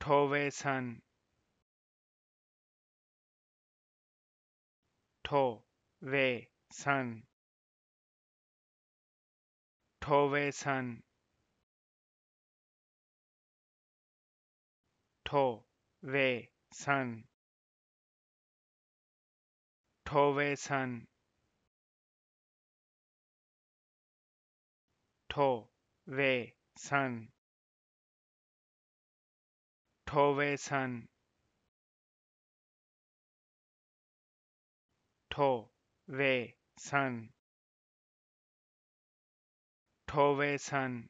Tove san. Tove san. Tove san. Tove san. Tove san. Tove san. Tove san. Tove san. Tove san.